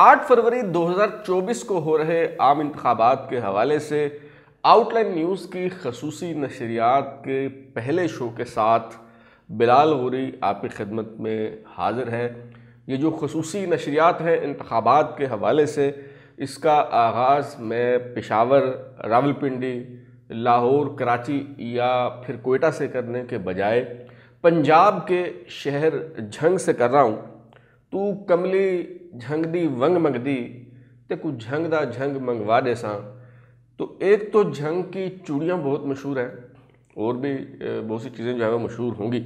8 फरवरी 2024 को हो रहे आम इंतबात के हवाले से आउटलाइन न्यूज़ की खसूसी नशरियात के पहले शो के साथ बिलाल गुरी आपकी खिदमत में हाजिर है ये जो खसूसी नशरियात हैं इंतबात के हवाले से इसका आगाज़ मैं पेशावर रावलपिंडी लाहौर कराची या फिर कोयटा से करने के बजाय पंजाब के शहर झंग से कर रहा हूँ ਤੂੰ कमली ਝੰਗ दी वंग ਮੰਗਦੀ ते कुछ झंग दा झंग मंगवा दे सा तो एक तो झंग की चूड़ियाँ बहुत मशहूर हैं और भी बहुत सी चीज़ें जो है वो मशहूर होंगी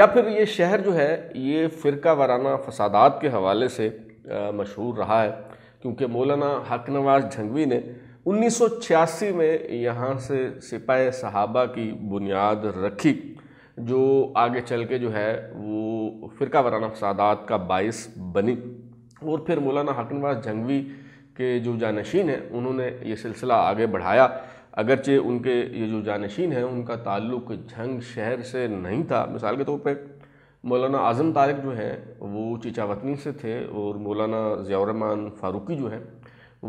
या फिर ये शहर जो है ये फ़िरका वाराना फसादात के हवाले से मशहूर रहा है क्योंकि मौलाना हक नवाज झंगवी ने 1986 में यहाँ से सिपाही सहाबा की बुनियाद रखी जो आगे चल के जो है वो फ़िरका वराना फसादात का बायस बनी और फिर मौलाना हाकिम जंगवी के जो जानशीन हैं उन्होंने ये सिलसिला आगे बढ़ाया अगरचे उनके ये जो जानशीन हैं उनका ताल्लुक झंग शहर से नहीं था मिसाल के तौर पर मौलाना आज़म तारक जो हैं वो चिचावतनी से थे और मौलाना ज़ियारहमान फ़ारूकी जो हैं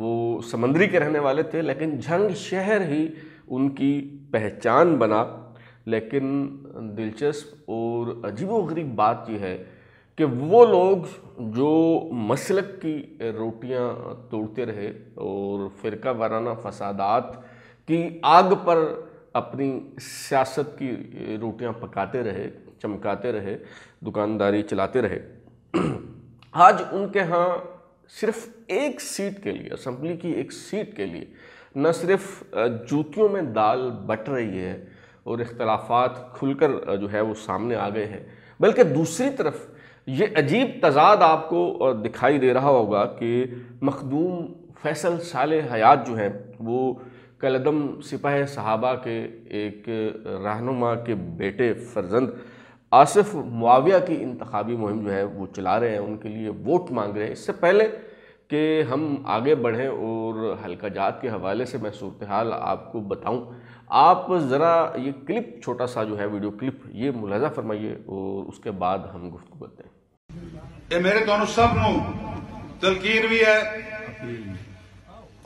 वो समंदरी के रहने वाले थे लेकिन झंग शहर ही उनकी पहचान बना लेकिन दिलचस्प और अजीबोगरीब बात यह है कि वो लोग जो मसलक की रोटियां तोड़ते रहे और फ़िरका वाराना फसादात की आग पर अपनी सियासत की रोटियां पकाते रहे चमकाते रहे दुकानदारी चलाते रहे आज उनके यहाँ सिर्फ एक सीट के लिए असम्बली की एक सीट के लिए न सिर्फ जूतियों में दाल बट रही है और इख्तलाफात खुलकर जो है वो सामने आ गए हैं बल्कि दूसरी तरफ ये अजीब तजाद आपको दिखाई दे रहा होगा कि मखदूम फैसल साल हयात जो हैं वो कलदम सिपाह सहाबा के एक रहनुमा के बेटे फर्जंद आसिफ मुआविया की इंतबी मुहिम जो है वो चला रहे हैं उनके लिए वोट मांग रहे हैं इससे पहले कि हम आगे बढ़ें और हल्का जात के हवाले से मैं सूरत हाल आपको बताऊं आप ज़रा ये क्लिप छोटा सा जो है वीडियो क्लिप ये मुलाजा फरमाइए और उसके बाद हम गुफ्तु करते हैं ये मेरे दोनों सब नो तलकीन भी है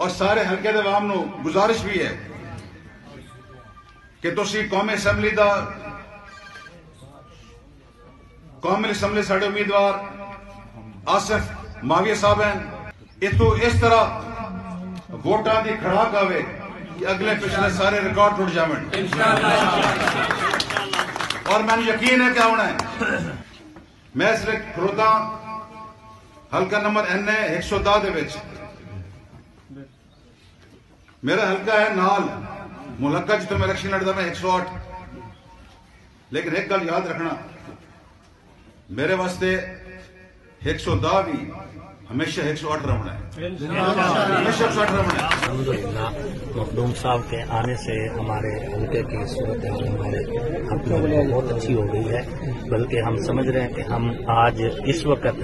और सारे हल्के दवाम नो गुजारिश भी है कि तुम ਕੌਮੀ ਅਸੈਂਬਲੀ का ਕੌਮੀ ਅਸੈਂਬਲੀ साढ़े उम्मीदवार आसिफ ਮਾਵੀਆ साहब हैं ਇਤੋਂ इस तरह वोटा की खुराक आवे अगले पिछले सारे रिकॉर्ड टूट जाव और मैं यकीन है क्या होना है मैं इसलिए खड़ोता हलका नंबर एन है एक सौ दस मेरा हल्का है नाल मुलका जितने मैं इलेक्शन लड़ता मैं एक सौ अठ लेकिन एक गल याद रखना मेरे वास्ते एक सौ दह भी हमेशा एक सौ अठ रहा है मखदूम साहब के आने से हमारे हल्के की सूरत हमारे बहुत अच्छी हो गई है बल्कि हम समझ रहे हैं कि हम आज इस वक्त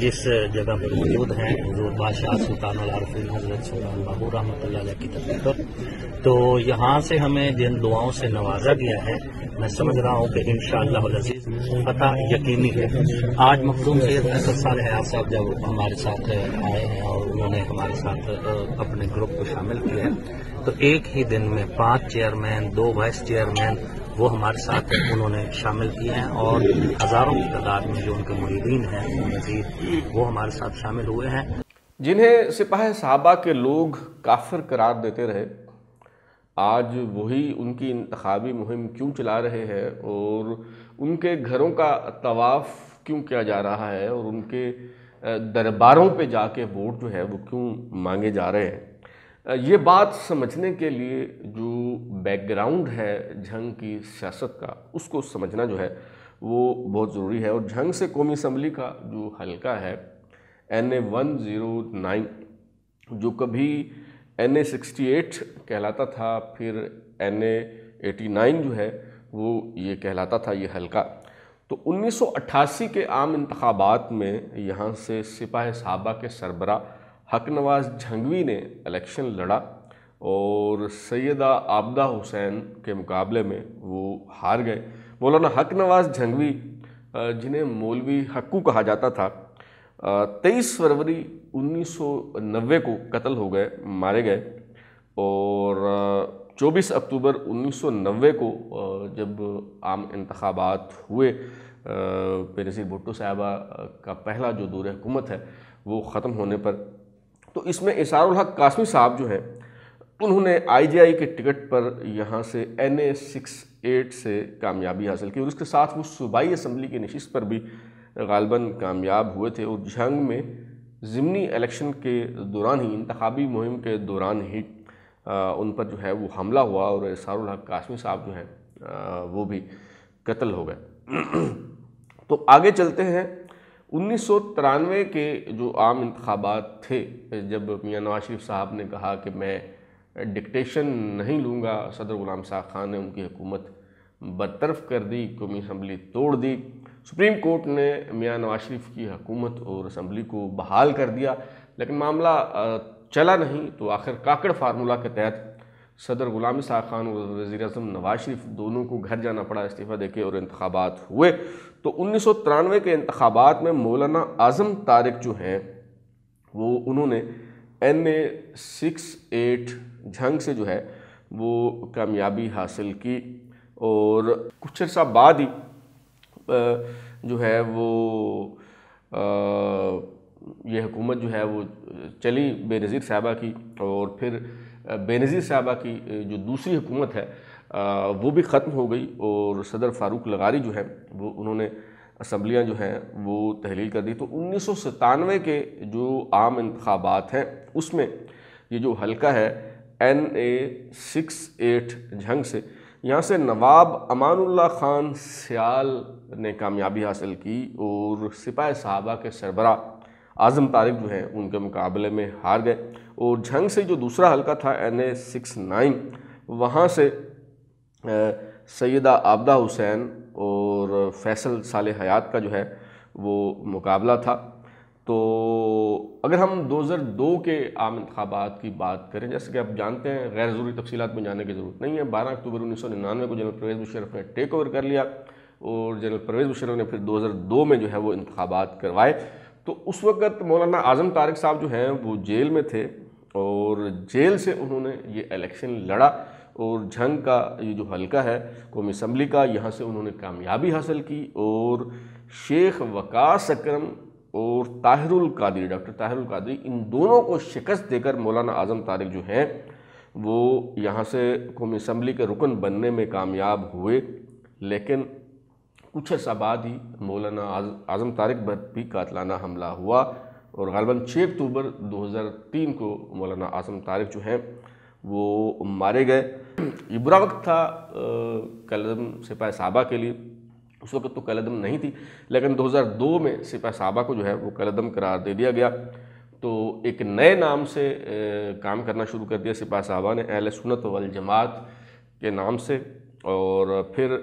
जिस जगह पर मौजूद हैं जो बादशाह सुल्तान आरफिन हजरत सुल्तान बाबू रहमत की तरफ पर तो यहाँ से हमें जिन दुआओं से नवाजा गया है मैं समझ रहा हूँ कि इन शजीज पता यकीनी है आज मखदूम सैद असद साल हयात साहब जब हमारे साथ आए हैं और उन्होंने हमारे साथ अपने ग्रुप को शामिल किया है तो एक ही दिन में पांच चेयरमैन दो वाइस चेयरमैन वो हमारे साथ उन्होंने शामिल किए हैं और हजारों की तादाद में जो उनके मुहिदीन हैं मजीद वो हमारे साथ शामिल हुए हैं जिन्हें सिपाही साहबा के लोग काफिर करार देते रहे आज वही उनकी इंतबी मुहिम क्यों चला रहे हैं और उनके घरों का तवाफ़ क्यों किया जा रहा है और उनके दरबारों पे जाके वोट जो है वो क्यों मांगे जा रहे हैं ये बात समझने के लिए जो बैकग्राउंड है झंग की सियासत का उसको समझना जो है वो बहुत ज़रूरी है और झंग से कौमी असम्बली का जो हलका है N A one zero nine जो कभी एन ए सिक्सटी एट कहलाता था फिर एन ए एटी नाइन जो है वो ये कहलाता था ये हल्का तो 1988 के आम इंतबात में यहाँ से सिपाह साहबा के सरबरा हकनवाज झंगवी ने इलेक्शन लड़ा और सैदा आबदा हुसैन के मुकाबले में वो हार गए मौलाना हक नवाज झंगवी जिन्हें मौलवी हक्कू कहा जाता था तेईस फरवरी 1990 को कत्ल हो गए मारे गए और 24 अक्टूबर 1990 को जब आम इंतबात हुए पेरेसी भुट्टो साहबा का पहला जो दूर हुकूमत है वो ख़त्म होने पर तो इसमें इसारुल हक कासमी साहब जो हैं उन्होंने आईजीआई के टिकट पर यहाँ से एन ए सिक्स एट से कामयाबी हासिल की और उसके साथ वो सूबाई असम्बली की नशस्त पर भी गालबन कामयाब हुए थे और जंग में ज़मनी इलेक्शन के दौरान ही इंतबी मुहिम के दौरान ही आ, उन पर जो है वो हमला हुआ और सारुल हक काशमी साहब जो हैं वो भी कत्ल हो गए तो आगे चलते हैं उन्नीस के जो आम इंतबात थे जब मियाँ नवाज शरीफ साहब ने कहा कि मैं डिक्टेशन नहीं लूँगा सदर गुलाम शाह खान ने उनकी हुकूमत बरतरफ कर दी कौमी असम्बली तोड़ दी सुप्रीम कोर्ट ने मियाँ नवाज शरीफ की हकूमत और असम्बली को बहाल कर दिया लेकिन मामला चला नहीं तो आखिर काकड़ फार्मूला के तहत सदर गुलाम शाह खान और वज़ी अजम नवाज शरीफ दोनों को घर जाना पड़ा इस्तीफ़ा देके और इंतबात हुए तो उन्नीस सौ तिरानवे के इंतबात में मौलाना आज़म तारक जो हैं वो उन्होंने N A six eight Jhang से जो है वो कामयाबी हासिल की और कुछ अर्सा बाद ही जो है वो आ, ये हुकूमत जो है वो चली बेनज़ीर साहबा की और फिर बेनज़ीर साहबा की जो दूसरी हुकूमत है आ, वो भी ख़त्म हो गई और सदर फारूक लगारी जो है वो उन्होंने असम्बलियाँ जो हैं वो तहलील कर दी तो उन्नीस के जो आम इंतबात हैं उसमें ये जो हल्का है N A six eight Jhang से यहाँ से नवाब अमानुल्लाह ख़ान सियाल ने कामयाबी हासिल की और सिपाही साहबा के सरबरा आज़म तारिक जो हैं उनके मुकाबले में हार गए और झंग से जो दूसरा हलका था एन ए सिक्स नाइन वहाँ से सैदा आबदा हुसैन और फैसल साल हयात का जो है वो मुकाबला था तो अगर हम 2002 के आम इंतबात की बात करें जैसे कि आप जानते हैं गैर ज़रूरी तफसीत में जाने की ज़रूरत नहीं है बारह अक्टूबर उन्नीस सौ निन्यानवे को जनरल परवेज़ मुशरफ ने टेक ओवर कर लिया और जनरल परवेज़ मुशरफ ने फिर 2002 में जो है वो इंतबात करवाए तो उस वक्त मौलाना आज़म तारक साहब जो हैं वो जेल में थे और जेल से उन्होंने ये इलेक्शन लड़ा और जंग का ये जो हल्का है कौमी असम्बली का यहाँ से उन्होंने कामयाबी हासिल की और शेख वकास अक्रम और ताहिरुल कादरी डॉक्टर ताहिरुल कादरी इन दोनों को शिकस्त देकर मौलाना आज़म तारिक जो हैं वो यहाँ से कौमी असम्बली के रुकन बनने में कामयाब हुए लेकिन कुछ अर्सा बाद ही मौलाना आज आज़म तारिक पर भी कातलाना हमला हुआ और गालबा छः अक्टूबर 2003 को मौलाना आज़म तारिक जो हैं वो मारे गए ये बुरा वक्त था कलम सिपाही साहबा के लिए उस वक्त तो कलदम नहीं थी लेकिन 2002 में सिपा साहबा को जो है वो कलदम करार दे दिया गया तो एक नए नाम से काम करना शुरू कर दिया सिपा साहबा ने अहल सुनत वल जमात के नाम से और फिर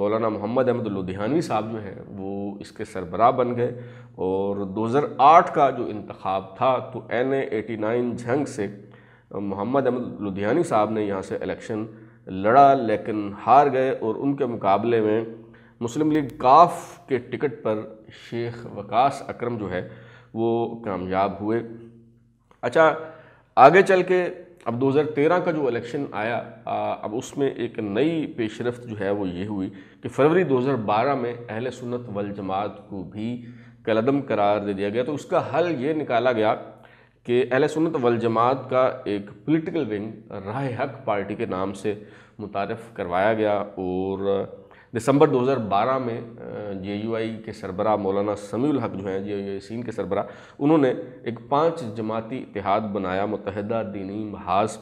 मौलाना मोहम्मद अहमद लुधियानवी साहब जो हैं वो इसके सरबराह बन गए और 2008 का जो इंतखब था तो एन एटी नाइन जंग से मोहम्मद अहमद लुधियानवी साहब ने यहाँ से इलेक्शन लड़ा लेकिन हार गए और उनके मुकाबले में मुस्लिम लीग काफ के टिकट पर शेख वकास अकरम जो है वो कामयाब हुए अच्छा आगे चल के अब 2013 का जो इलेक्शन आया आ, अब उसमें एक नई पेशरफ जो है वो ये हुई कि फरवरी 2012 में अहल सुन्नत वल जमात को भी कलदम करार दे दिया गया तो उसका हल ये निकाला गया कि अहल सुन्नत वल जमात का एक पॉलिटिकल विंग राह हक पार्टी के नाम से मुतारफ़ करवाया गया और दिसंबर 2012 में जे के सरबरा मौलाना समीउल हक जो हैं जे सीन के सरबरा उन्होंने एक पांच जमाती इतिहाद बनाया मुतहदा दीनी महाज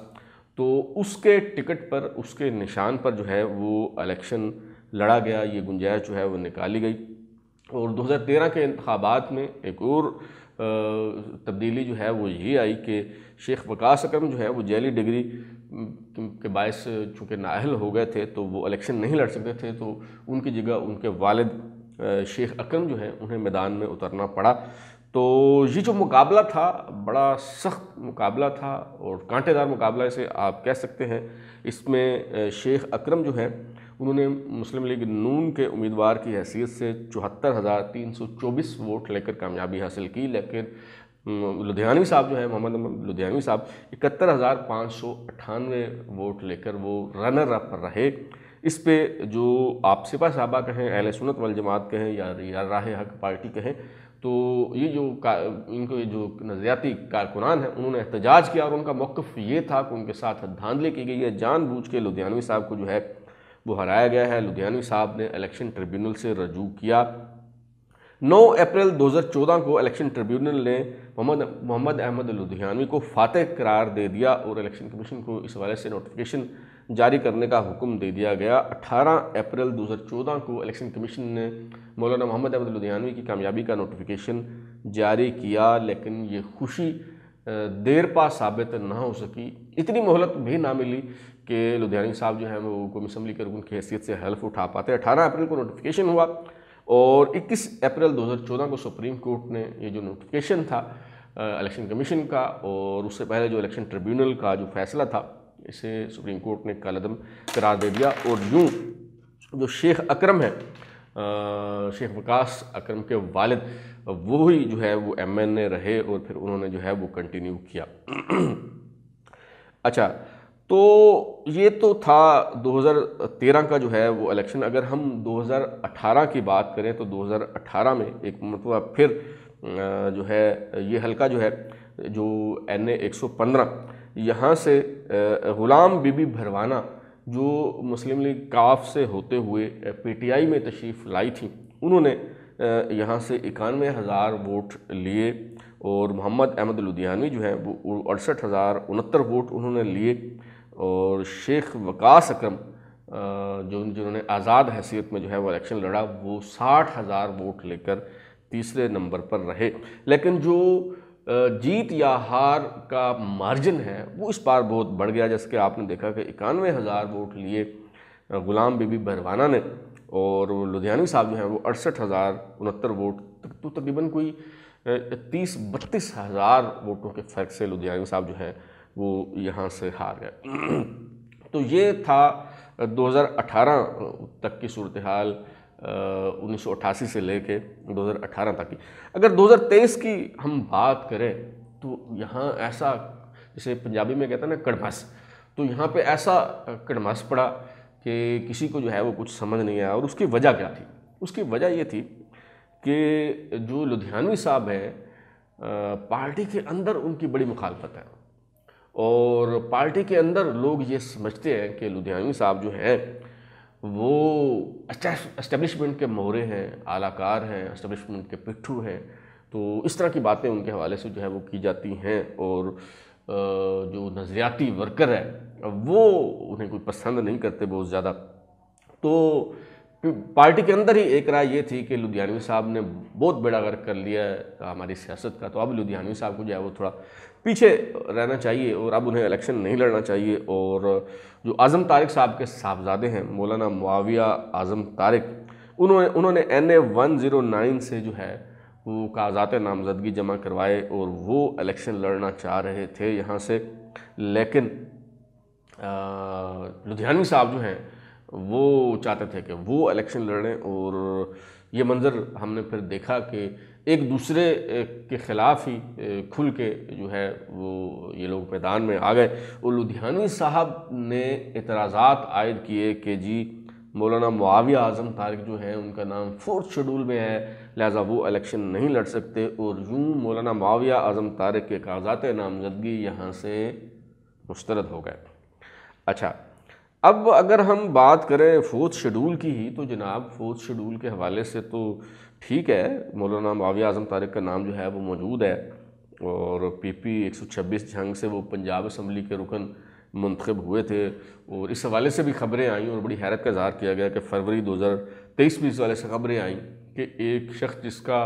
तो उसके टिकट पर उसके निशान पर जो है वो इलेक्शन लड़ा गया ये गुंजाइश जो है वो निकाली गई और 2013 के इंतबात में एक और तब्दीली जो है वो ये आई कि शेख वकास अकरम जो है वो जैली डिग्री के बायस चूँकि नाहल हो गए थे तो वो इलेक्शन नहीं लड़ सकते थे तो उनकी जगह उनके वालिद शेख अकरम जो है उन्हें मैदान में उतरना पड़ा तो ये जो मुकाबला था बड़ा सख्त मुकाबला था और कांटेदार मुकाबला इसे आप कह सकते हैं इसमें शेख अकरम जो है उन्होंने मुस्लिम लीग नून के उम्मीदवार की हैसियत से चौहत्तर हज़ार तीन सौ चौबीस वोट लेकर कामयाबी हासिल की लेकिन लुधियानवी साहब जो है मोहम्मद लुधियानवी साहब इकहत्तर हज़ार पाँच सौ अट्ठानवे वोट लेकर वो रनर अप रहे इस पे जो आप सिपा साहबा कहें अहल सुनत वाल जमात कहें या, या राह हक पार्टी कहें तो ये जो का ये जो नज़रियाती कारकुनान हैं उन्होंने एहतजाज किया और उनका मौक़ ये था कि उनके साथ धांधली की गई है जानबूझ के लुधियानवी साहब को जो है वो हराया गया है लुधियानवी साहब ने इलेक्शन ट्रिब्यूनल से रजू किया 9 अप्रैल 2014 को इलेक्शन ट्रिब्यूनल ने मोहम्मद मोहम्मद अहमद लुधियानवी को फातह करार दे दिया और इलेक्शन कमीशन को इस हवाले से नोटिफिकेशन जारी करने का हुक्म दे दिया गया 18 अप्रैल 2014 को इलेक्शन कमीशन ने मौलाना मोहम्मद अहमद लुधियानवी की कामयाबी का नोटिफिकेशन जारी किया लेकिन ये खुशी देर पा साबित ना हो सकी इतनी मोहलत भी ना मिली कि लुधियानवी साहब जो हैं वो कौमी असम्बली के रुकन की हैसियत से हल्फ उठा पाते अठारह अप्रैल को नोटिफिकेशन हुआ और 21 अप्रैल 2014 को सुप्रीम कोर्ट ने ये जो नोटिफिकेशन था इलेक्शन कमीशन का और उससे पहले जो इलेक्शन ट्रिब्यूनल का जो फैसला था इसे सुप्रीम कोर्ट ने कलदम करार दे दिया और यूँ जो शेख अकरम है शेख वकास अकरम के वालिद वो ही जो है वो एम रहे और फिर उन्होंने जो है वो कंटिन्यू किया अच्छा तो ये तो था 2013 का जो है वो इलेक्शन अगर हम 2018 की बात करें तो 2018 में एक मतलब फिर जो है ये हल्का जो है जो एन ए एक यहाँ से ग़ुलाम बीबी भरवाना जो मुस्लिम लीग काफ से होते हुए पीटीआई में तशरीफ़ लाई थी उन्होंने यहाँ से इक्यानवे हज़ार वोट लिए और मोहम्मद अहमद लुधियानवी जो है वो अड़सठ हज़ार उनहत्तर वोट उन्होंने लिए और शेख वकास अक्रम जो जिन्होंने आज़ाद हैसियत में जो है वो इलेक्शन लड़ा वो साठ हज़ार वोट लेकर तीसरे नंबर पर रहे लेकिन जो जीत या हार का मार्जिन है वो इस बार बहुत बढ़ गया जैसे कि आपने देखा कि इक्यानवे हज़ार वोट लिए गुलाम बीबी बहरवाना ने और लुधियानवी साहब जो हैं वो अड़सठ हज़ार उनहत्तर वोट तो तकरीबन कोई तीस बत्तीस हज़ार वोटों के फ़र्क से लुधियानवी साहब जो हैं वो यहाँ से हार गए तो ये था 2018 तक की सूरत हाल उन्नीस से लेके 2018 तक की अगर 2023 की हम बात करें तो यहाँ ऐसा जैसे पंजाबी में कहते हैं ना कड़मस तो यहाँ पे ऐसा कड़मस पड़ा कि किसी को जो है वो कुछ समझ नहीं आया और उसकी वजह क्या थी उसकी वजह ये थी कि जो लुधियानवी साहब हैं पार्टी के अंदर उनकी बड़ी मुखालफत है और पार्टी के अंदर लोग ये समझते हैं कि लुधियानवी साहब जो हैं वो अच्छा इस्टेब्लिशमेंट के मोहरे हैं आलाकार हैं इस्टेब्लिशमेंट के पिट्ठू हैं तो इस तरह की बातें उनके हवाले से जो है वो की जाती हैं और जो नज़रियाती वर्कर है वो उन्हें कोई पसंद नहीं करते बहुत ज़्यादा तो पार्टी के अंदर ही एक राय ये थी कि लुधियानवी साहब ने बहुत बड़ा गर्क कर लिया है हमारी सियासत का तो अब लुधियानवी साहब को जो है वो थोड़ा पीछे रहना चाहिए और अब उन्हें इलेक्शन नहीं लड़ना चाहिए और जो आज़म तारिक साहब के साहबजादे हैं मौलाना मुआविया आज़म तारिक उन्होंने उन्होंने N A one zero nine से जो है वो कागजात नामजदगी जमा करवाए और वो इलेक्शन लड़ना चाह रहे थे यहाँ से लेकिन लुधियानवी साहब जो हैं वो चाहते थे कि वो इलेक्शन लड़ें और ये मंज़र हमने फिर देखा कि एक दूसरे के ख़िलाफ़ ही खुल के जो है वो ये लोग मैदान में आ गए और लुधियानवी साहब ने इतराज़ात आयद किए कि जी मौलाना मुआविया आज़म तारिक जो है उनका नाम फोर्थ शेड्यूल में है लिहाजा वो इलेक्शन नहीं लड़ सकते और यूँ मौलाना मुआविया आज़म तारिक के कागजात नामजदगी यहाँ से मुस्तरद हो गए अच्छा अब अगर हम बात करें फोर्थ शेड्यूल की ही तो जनाब फोर्थ शेड्यूल के हवाले से तो ठीक है मौलाना माविया आजम तारिक का नाम जो है वो मौजूद है और पी पी एक सौ छब्बीस जंग से वो पंजाब असम्बली के रुकन मंतखब हुए थे और इस हवाले से भी खबरें आईं और बड़ी हैरत का इजहार किया गया कि फरवरी दो हज़ार तेईस में इस वाले से खबरें आईं कि एक शख्स जिसका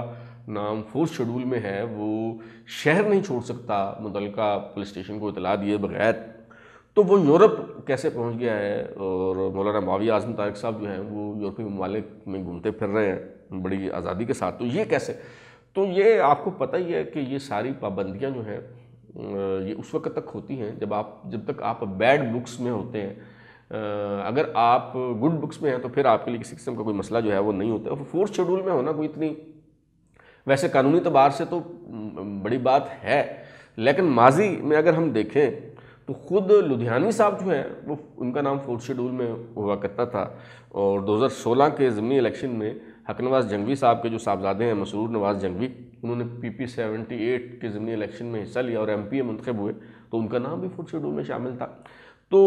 नाम फोर्थ शेड्यूल में है वो शहर नहीं छोड़ सकता मुतलका पुलिस स्टेशन को इतला दिए बगैर तो वो यूरोप कैसे पहुंच गया है और मौलाना मावी आजम तारक साहब जो हैं वो यूरोपीय ममालिक में घूमते फिर रहे हैं बड़ी आज़ादी के साथ तो ये कैसे तो ये आपको पता ही है कि ये सारी पाबंदियाँ जो हैं ये उस वक्त तक होती हैं जब आप जब तक आप बैड बुक्स में होते हैं अगर आप गुड बुक्स में हैं तो फिर आपके लिए किसी किस्म का कोई मसला जो है वो नहीं होता फोर्थ शेड्यूल में होना कोई इतनी वैसे कानूनी तबार से तो बड़ी बात है लेकिन माजी में अगर हम देखें तो ख़ुद लुधियानवी साहब जो हैं वो उनका नाम फोर्थ शेड्यूल में हुआ करता था और 2016 के ज़मनी इलेक्शन में नवाज़ जंगवी साहब के जो साहबजादे हैं मसरूर नवाज जंगवी उन्होंने पी पी सेवेंटी एट के ज़मनी इलेक्शन में हिस्सा लिया और एम पी ए मंतखब हुए तो उनका नाम भी फोर्थ शेड्यूल में शामिल था तो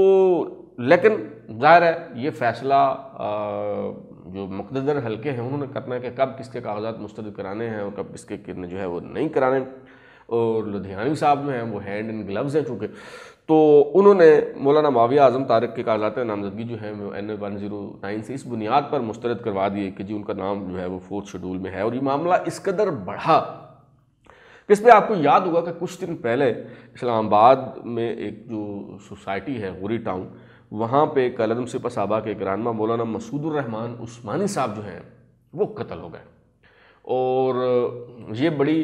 लेकिन ज़ाहिर है ये फैसला आ, जो मुकदर हल्के हैं उन्होंने करना है कि कब किसके कागजात मुस्तरद कराने हैं और कब किसके जो है वो नहीं कराने और लुधियानवी साहब जो हैं वो हैंड एंड ग्लव्स हैं चूँकि तो उन्होंने मौलाना माविया आजम तारक के कागजात नामजदगी जो है वो एन वन जीरो नाइन से इस बुनियाद पर मुस्तरद करवा दिए कि जी उनका नाम जो है वो फोर्थ शेड्यूल में है और ये मामला इस कदर बढ़ा इस पर आपको याद होगा कि कुछ दिन पहले इस्लामाबाद में एक जो सोसाइटी है गुरी टाउन वहाँ पर कलदम सिपा साहबा के ग्रानमा मौलाना मसूदुररहमान उस्मानी साहब जो हैं वो कत्ल हो गए और ये बड़ी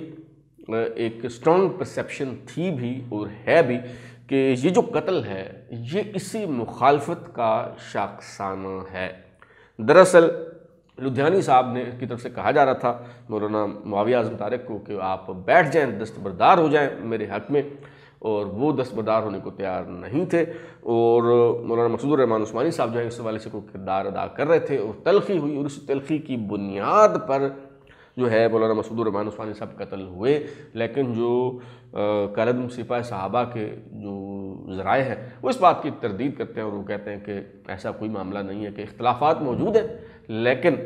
एक स्ट्रॉन्ग परसेप्शन थी भी और है भी कि ये जो कत्ल है ये इसी मुखालफत का शाखसाना है दरअसल लुधियानी साहब ने की तरफ से कहा जा रहा था मौलाना मुआविया आजम तारक को कि आप बैठ जाएं दस्तबरदार हो जाएं मेरे हक में और वो दस्तबरदार होने को तैयार नहीं थे और मौलाना मसूद रहमान उस्मानी साहब जो है इस हवाले से कोई किरदार अदा कर रहे थे और तलखी हुई और उस तलखी की बुनियाद पर जो है मौलाना मसूदुररहमान उस्मानी साहब कत्ल हुए लेकिन जो कलम सिपा साहबा के जो ज़राए हैं वो इस बात की तरदीद करते हैं और वो कहते हैं कि ऐसा कोई मामला नहीं है कि इख्लाफा मौजूद हैं लेकिन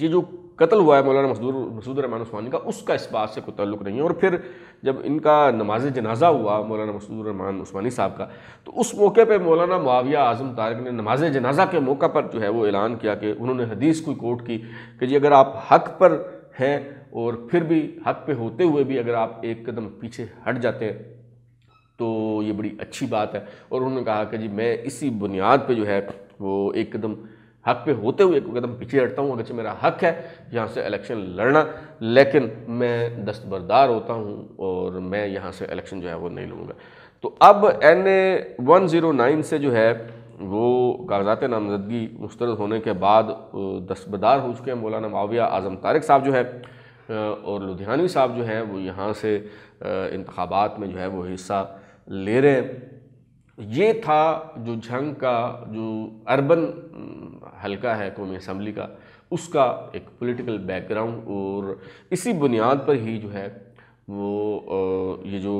ये जो कत्ल हुआ है मौलाना मसदूर मसूद रहमान उस्मानी का उसका इस बात से कोई ताल्लुक नहीं है और फिर जब इनका नमाज जनाजा हुआ मौलाना मसदूर रहमान उस्मानी साहब का तो उस मौके पर मौलाना मुआविया आजम तारक ने नमाज जनाजा के मौका पर जो है वो ऐलान किया कि उन्होंने हदीस कोई कोर्ट की कि जी अगर आप हक पर हैं और फिर भी हक पे होते हुए भी अगर आप एक कदम पीछे हट जाते हैं तो ये बड़ी अच्छी बात है और उन्होंने कहा कि जी मैं इसी बुनियाद पे जो है वो एक कदम हक पे होते हुए एक कदम पीछे हटता हूँ अगरचे मेरा हक है यहाँ से इलेक्शन लड़ना लेकिन मैं दस्तबरदार होता हूँ और मैं यहाँ से इलेक्शन जो है वो नहीं लूँगा तो अब N A one zero nine से जो है वो कागजात नामजदगी मुस्तरद होने के बाद दस्बदार हो चुके हैं मौलाना माविया आज़म तारक साहब जो है और लुधियानवी साहब जो हैं वो यहाँ से इंतबात में जो है वो हिस्सा ले रहे हैं ये था जो झंग का जो अर्बन हलका है कौमी असम्बली का उसका एक पॉलिटिकल बैकग्राउंड और इसी बुनियाद पर ही जो है वो ये जो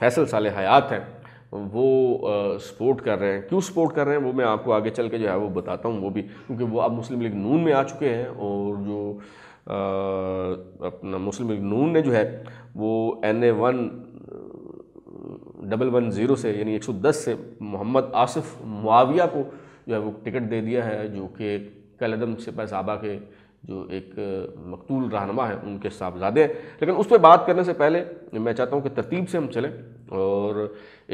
फैसल साल हयात हैं वो सपोर्ट कर रहे हैं क्यों सपोर्ट कर रहे हैं वो मैं आपको आगे चल के जो है वो बताता हूँ वो भी क्योंकि वो अब मुस्लिम लीग नून में आ चुके हैं और जो आ, अपना मुस्लिम लीग नून ने जो है वो N A one double one zero से यानी एक सौ दस से मोहम्मद आसिफ मुआविया को जो है वो टिकट दे दिया है जो कि कलदम से पैसाबा के जो एक मकतूल रहनमा है उनके साहबजादे हैं लेकिन उस पर बात करने से पहले मैं चाहता हूँ कि तरतीब से हम चलें और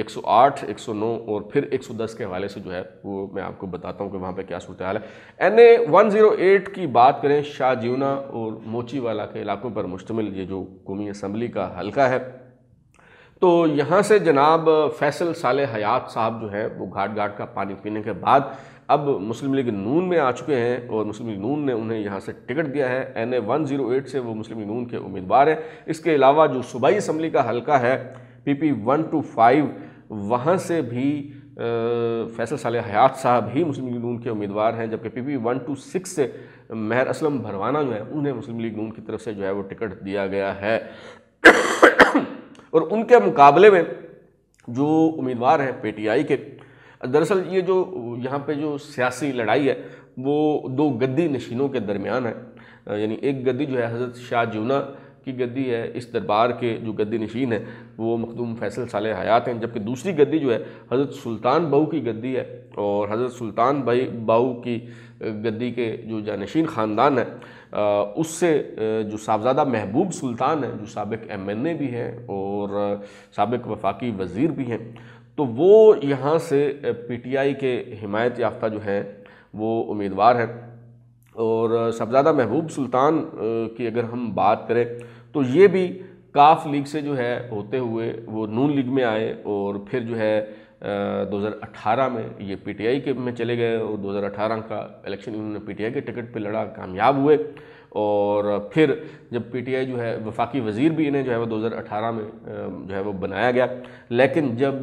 108, 109 और फिर 110 के हवाले से जो है वो मैं आपको बताता हूँ कि वहाँ पे क्या सूरत हाल है एन ए वन ज़ीरो की बात करें शाहजीवना और मोचीवाला के इलाकों पर मुश्तमिल ये जो कौमी असम्बली का हल्का है तो यहाँ से जनाब फैसल साल हयात साहब जो है वो घाट घाट का पानी पीने के बाद अब मुस्लिम लीग नून में आ चुके हैं और मुस्लिम लीग नून ने उन्हें यहाँ से टिकट दिया है N A one zero eight से वो मुस्लिम लीग नून के उम्मीदवार हैं इसके अलावा जो सूबाई असम्बली का हल्का है पीपी वन टू फाइव वहाँ से भी फैसल साल हयात साहब ही मुस्लिम लीग नून के उम्मीदवार हैं जबकि पीपी वन टू सिक्स से महर असलम भरवाना जो है उन्हें मुस्लिम लीग नून की तरफ से जो है वो टिकट दिया गया है और उनके मुकाबले में जो उम्मीदवार हैं पीटीआई के दरअसल ये जो यहाँ पे जो सियासी लड़ाई है वो दो गद्दी नशीनों के दरमियान है यानी एक गद्दी जो है हज़रत शाह जूना की गद्दी है इस दरबार के जो गद्दी नशीन है वो मखदूम फैसल साल हयात हैं जबकि दूसरी गद्दी जो है हज़रत सुल्तान बहू की गद्दी है और हज़रत सुल्तान भाई बाऊ की गद्दी के जो जानशीन ख़ानदान है उससे जो साहबजादा महबूब सुल्तान है जो सबक एम एन ए भी हैं और सबक वफाकी वज़ीर भी हैं तो वो यहाँ से पी टी आई के हिमायत याफ्ता जो हैं वो उम्मीदवार हैं और शहजादा महबूब सुल्तान की अगर हम बात करें तो ये भी काफ लीग से जो है होते हुए वो नून लीग में आए और फिर जो है 2018 में ये पीटीआई के में चले गए और 2018 का इलेक्शन इन्होंने पीटीआई के टिकट पे लड़ा कामयाब हुए और फिर जब पीटीआई जो है वफाकी वज़ीर भी इन्हें जो है वो 2018 में जो है वो बनाया गया लेकिन जब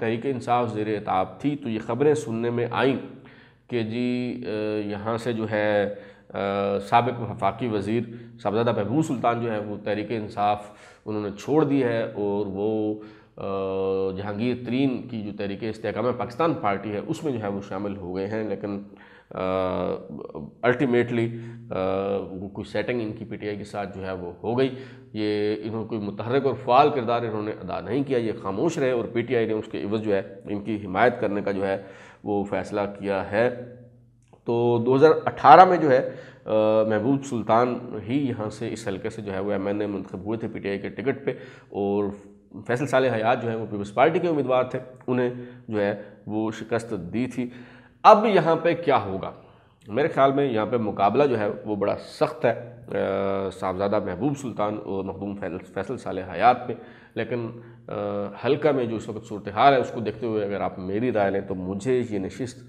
तहरीक इंसाफ ज़ेर एताब थी तो ये ख़बरें सुनने में आईं कि जी यहाँ से जो है सबक वफाकी वज़ीर साहबजादा महबूब सुल्तान जो है वो तहरीक इंसाफ उन्होंने छोड़ दी है और वो जहांगीर तरीन की जो तहरीक इसकाम पाकिस्तान पार्टी है उसमें जो है वो शामिल हो गए हैं लेकिन अल्टीमेटली कोई सेटिंग इनकी पीटीआई के साथ जो है वो हो गई ये इन्होंने कोई मुतहरक और फाल किरदार इन्होंने अदा नहीं किया ये खामोश रहे और पीटीआई ने उसके इवज़ जो है इनकी हिमायत करने का जो है वो फ़ैसला किया है तो 2018 में जो है महबूब सुल्तान ही यहाँ से इस हलके से जो है वो एम एन ए मंतब हुए थे पी टी आई के टिकट पर और फैसल साल हयात जो है वो पीपल्स पार्टी के उम्मीदवार थे उन्हें जो है वो शिकस्त दी थी अब यहाँ पे क्या होगा मेरे ख्याल में यहाँ पे मुकाबला जो है वो बड़ा सख्त है साहबजादा महबूब सुल्तान और मखदूम फैसल साल हयात में लेकिन हल्का में जो इस वक्त सूरत हाल है उसको देखते हुए अगर आप मेरी राय लें तो मुझे ये नशस्त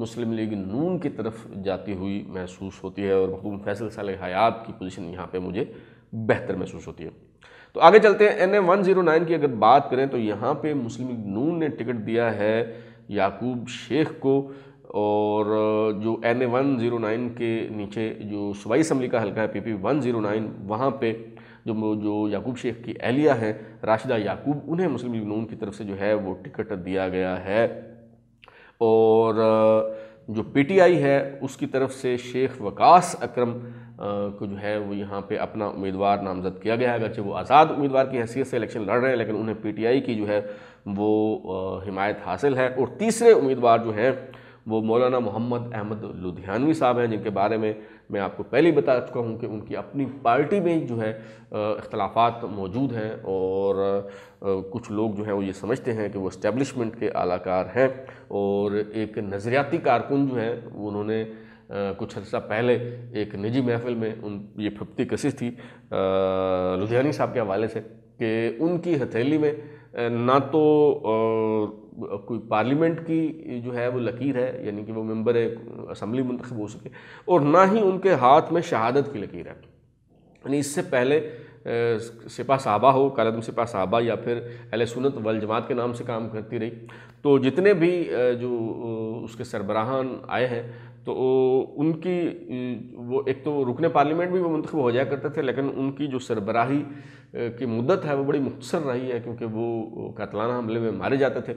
मुस्लिम लीग नून की तरफ जाती हुई महसूस होती है और मखदूम फैसल साल हयात की पोजीशन यहाँ पर मुझे बेहतर महसूस होती है तो आगे चलते हैं N A one zero nine की अगर बात करें तो यहाँ पर मुस्लिम लीग नून ने टिकट दिया है याकूब शेख को और जो N A one zero nine के नीचे जो सूबाई असम्बली का हल्का है P P one zero nine वहाँ पर जो जो याकूब शेख की एहलिया हैं राशिदा याकूब उन्हें मुस्लिम लीग नून की तरफ से जो है वो टिकट दिया गया है और जो पी टी आई है उसकी तरफ से शेख वकास अक्रम को जो है वो यहाँ पे अपना उम्मीदवार नामजद किया गया है अगरचे वो आज़ाद उम्मीदवार की हैसियत से इलेक्शन लड़ रहे हैं लेकिन उन्हें पी टी आई की जो है वो हिमायत हासिल है और तीसरे उम्मीदवार जो हैं वो मौलाना मोहम्मद अहमद लुधियानवी साहब हैं जिनके बारे में मैं आपको पहले ही बता चुका हूँ कि उनकी अपनी पार्टी में जो है अख्तलाफात मौजूद हैं और कुछ लोग जो हैं वो ये समझते हैं कि वो इस्टेबलिशमेंट के आलाकार हैं और एक नज़रियाती कारकुन जो हैं उन्होंने कुछ अर्सा पहले एक निजी महफिल में उन ये फिफ्ती कशिश थी लुधियानी साहब के हवाले से कि उनकी हथेली में ना तो कोई पार्लियामेंट की जो है वो लकीर है यानी कि वो मेंबर असम्बली मंतखब हो सके और ना ही उनके हाथ में शहादत की लकीर है यानी इससे पहले सिपा साहबा हो कलम सिपा साहबा या फिर अल सुनत वल जमात के नाम से काम करती रही तो जितने भी जो उसके सरबराहान आए हैं तो उनकी वो एक तो रुकन पार्लियामेंट भी वो मंतखब हो जाया करते थे लेकिन उनकी जो सरबराही की मुद्दत है वो बड़ी मुख्तर रही है क्योंकि वो कतलाना हमले में मारे जाते थे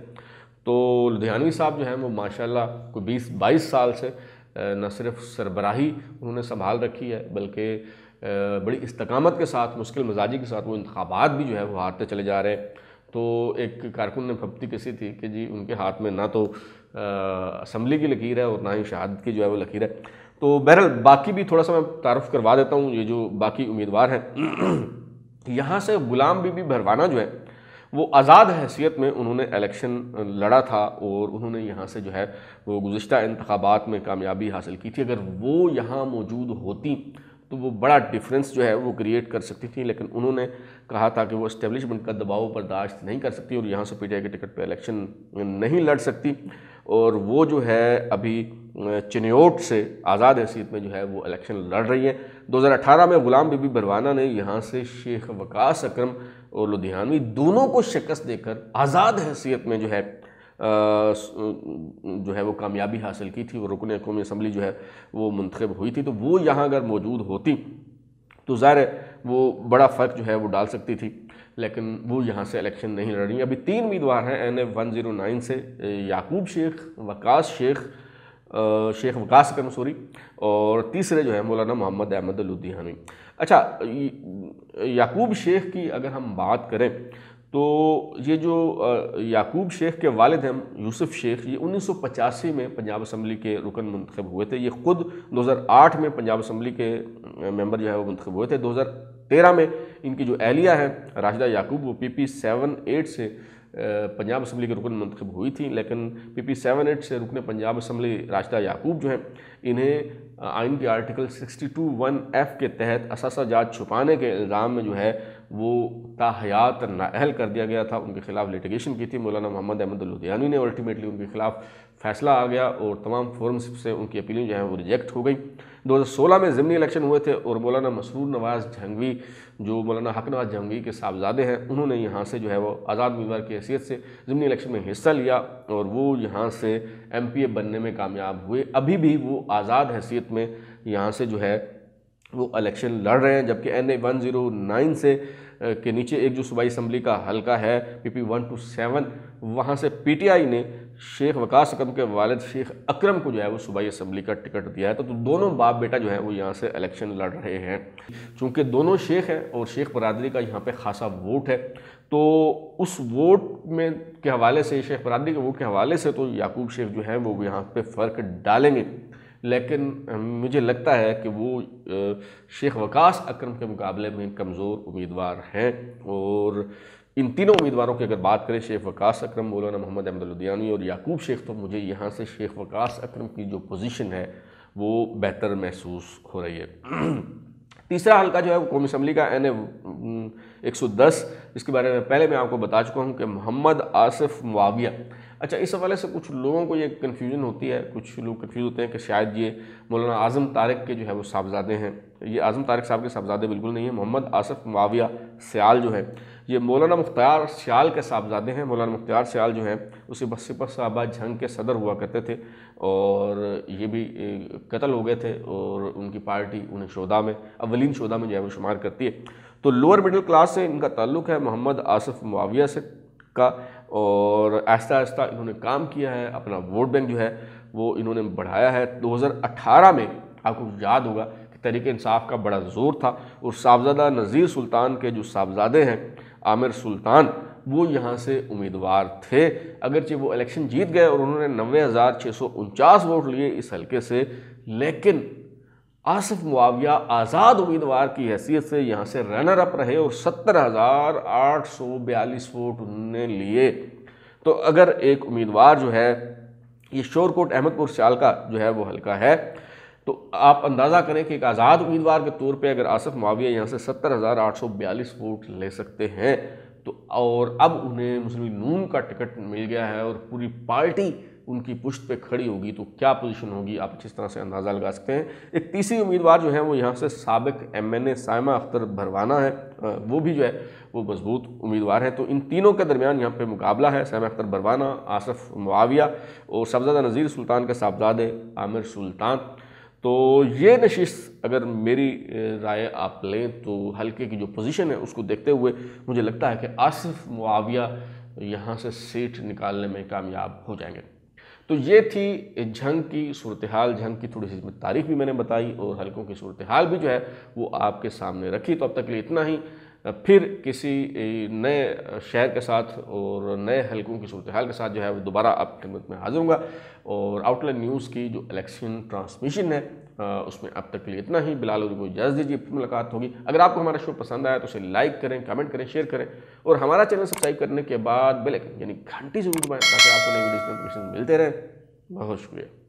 तो लुधियानवी साहब जो हैं वो माशाल्लाह को बीस बाईस साल से न सिर्फ सरबराही उन्होंने संभाल रखी है बल्कि बड़ी इस्तकामत के साथ मुश्किल मजाजी के साथ वो इंतबात भी जो है वो हारते चले जा रहे हैं तो एक कारकुन ने फप्ती कसी थी कि जी उनके हाथ में ना तो असम्बली की लकीर है और ना ही शहादत की जो है वो लकीर है तो बहरहाल बाकी भी थोड़ा सा मैं तारफ़ करवा देता हूँ ये जो बाकी उम्मीदवार हैं यहाँ से ग़ुलाम बीबी भरवाना जो है वो आज़ाद हैसियत में उन्होंने इलेक्शन लड़ा था और उन्होंने यहाँ से जो है वो गुज्त इंतबात में कामयाबी हासिल की थी अगर वो यहाँ मौजूद होती तो वो बड़ा डिफरेंस जो है वो क्रिएट कर सकती थी लेकिन उन्होंने कहा था कि वो इस्टेब्लिशमेंट का दबाव बर्दाश्त नहीं कर सकती और यहाँ से पीटीआई के टिकट पर इलेक्शन नहीं लड़ सकती और वो जो है अभी चिन्योट से आज़ाद हैसीत में जो है वो इलेक्शन लड़ रही है 2018 में गुलाम बीबी बरवाना ने यहाँ से शेख वकास अक्रम और लुधियानवी दोनों को शिकस्त देकर आज़ाद हैसियत में जो है जो है वो कामयाबी हासिल की थी वो रुकन कौमी असम्बली जो है वो मंतखब हुई थी तो वो यहाँ अगर मौजूद होती तो ज़ाहिर वो बड़ा फ़र्क जो है वो डाल सकती थी लेकिन वो यहाँ से इलेक्शन नहीं लड़ रही अभी तीन उम्मीदवार हैं N F one zero nine से याकूब शेख वकास शेख शेख वकास कर सॉरी और तीसरे जो है मौलाना मोहम्मद अहमद लुधियानवी अच्छा याकूब शेख की अगर हम बात करें तो ये जो याकूब शेख के वालद हैं यूसुफ शेख ये उन्नीस सौ पचासी में पंजाब असम्बली के रुकन मंतखब हुए थे ये ख़ुद दो हज़ार आठ में पंजाब असम्बली के मेंबर जो है वो मंतखब हुए थे दो हज़ार तेरह में इनकी जो एहलिया है राशिदा याकूब वो पी पी सेवन एट से पंजाब असम्बली के रुकन मंतखब हुई थी लेकिन पी पी सेवन एट से रुकन पंजाब असम्बली राशिदा याकूब जो हैं इन्हें आइन के article sixty two one F के तहत असासा जात छुपाने के इल्ज़ाम में जो है वो ताहयात नाअहल कर दिया गया था उनके खिलाफ लिटिगेशन की थी मौलाना मोहम्मद अहमद लुधियानी ने अल्टीमेटली उनके खिलाफ फैसला आ गया और तमाम फोरम्स से उनकी अपीलें जो हैं वो रिजेक्ट हो गई 2016 में ज़मनी इलेक्शन हुए थे और मौलाना मसरूर नवाज़ जहंगवी जो मौलाना हक नवाज जहंगवी के साहबजादे हैं उन्होंने यहाँ से जो है वो आज़ाद उम्मीदवार की हैसियत से ज़मनी इलेक्शन में हिस्सा लिया और वो यहाँ से एम बनने में कामयाब हुए अभी भी वो आज़ाद हैसियत में यहाँ से जो है वो इलेक्शन लड़ रहे हैं जबकि N A one zero nine से के नीचे एक जो सूबाई इसम्बली का हलका है P P one two seven वहाँ से पी टी आई ने शेख वकास अकम के वालद शेख अक्रम को जो है वो सूबाई असम्बली का टिकट दिया है तो, तो दोनों बाप बेटा जो है वो यहाँ से इलेक्शन लड़ रहे हैं चूँकि दोनों शेख हैं और शेख बरदरी का यहाँ पर खासा वोट है तो उस वोट में के हवाले से शेख बरदरी के वोट के हवाले से तो याकूब शेख जो है वो यहाँ पर फ़र्क डालेंगे लेकिन मुझे लगता है कि वो शेख वकास अक्रम के मुकाबले में कमज़ोर उम्मीदवार हैं और इन तीनों उम्मीदवारों की अगर बात करें शेख वकास अक्रम मौलाना मोहम्मद अहमदुल्दियानी और याकूब शेख तो मुझे यहाँ से शेख वकास अक्रम की जो पोजीशन है वो बेहतर महसूस हो रही है तीसरा हल्का जो है वो कौमी असम्बली का एन एक सौ दस इसके बारे में पहले मैं आपको बता चुका हूँ कि मोहम्मद आसफ मुआविया अच्छा इस हवाले से कुछ लोगों को ये कन्फ्यूजन होती है कुछ लोग कन्फ्यूज़ होते हैं कि शायद ये मौलाना आज़म तारक के जो है वो साहबजादे हैं ये आज़म तारक साहब के साहबजादे बिल्कुल नहीं है मोहम्मद आसफ़ माविया सयाल जो है ये मौलाना मुख्तार सयाल के साहबजादे हैं मौलाना मुख्तार सयाल जो है उसे बसपा साहबा जंग के सदर हुआ करते थे और ये भी कत्ल हो गए थे और उनकी पार्टी उन्हें शोदा में अवलिन शोदा में जो है वो शुमार करती है तो लोअर मिडिल क्लास से इनका ताल्लुक़ है मोहम्मद आसफ़ माविया से का और आहिस्ता आहिस्ता इन्होंने काम किया है अपना वोट बैंक जो है वो इन्होंने बढ़ाया है 2018 में आपको याद होगा कि तरीके इंसाफ का बड़ा जोर था और साहबजादा नज़ीर सुल्तान के जो साहबजादे हैं आमिर सुल्तान वो यहाँ से उम्मीदवार थे अगरचे वो इलेक्शन जीत गए और उन्होंने नबे हज़ार छः सौ उनचास वोट लिए इस हल्के से लेकिन आसफ मुआविया आज़ाद उम्मीदवार की हैसियत से यहाँ से रनर अप रहे और सत्तर हज़ार आठ सौ बयालीस वोट उन्होंने लिए तो अगर एक उम्मीदवार जो है ये शोरकोट अहमदपुर श्याल का जो है वो हल्का है तो आप अंदाज़ा करें कि एक आज़ाद उम्मीदवार के तौर पे अगर आसफ माविया यहाँ से सत्तर हज़ार आठ सौ बयालीस वोट ले सकते हैं तो और अब उन्हें मुस्लिम नून का टिकट मिल गया है और पूरी पार्टी उनकी पुष्ट पे खड़ी होगी तो क्या पोजीशन होगी आप अच्छी तरह से अंदाज़ा लगा सकते हैं एक तीसरी उम्मीदवार जो है वो यहाँ से सबक M N A Saima Akhtar Bharwana है वो भी जो है वो मजबूत उम्मीदवार हैं तो इन तीनों के दरमियान यहाँ पे मुकाबला है सामा अख्तर भरवाना आसफ मुआविया और सबजादा नज़ीर सुल्तान के साहबजादे आमिर सुल्तान तो ये नशीस अगर मेरी राय आप लें तो हल्के की जो पोजीशन है उसको देखते हुए मुझे लगता है कि आसफ़ मुआविया यहाँ से सीट निकालने में कामयाब हो जाएंगे तो ये थी जंग की सूरत हाल जंग की थोड़ी सी इसमें तारीख भी मैंने बताई और हल्कों की सूरत हाल भी जो है वो आपके सामने रखी तो अब तक लिए इतना ही फिर किसी नए शहर के साथ और नए हलकों की सूरत हाल के साथ जो है वो दोबारा आपकी खिदमत में हाजिर हूँगा और आउटलाइन न्यूज़ की जो इलेक्शन ट्रांसमिशन है उसमें अब तक के लिए इतना ही बिलाल को इजाज़ दीजिए फिर मुलाकात होगी अगर आपको हमारा शो पसंद आया तो उसे लाइक करें कमेंट करें शेयर करें और हमारा चैनल सब्सक्राइब करने के बाद बेल यानी घंटी जरूर दबाएँ ताकि आपको नई वीडियो नोटिफिकेशन मिलते रहें बहुत शुक्रिया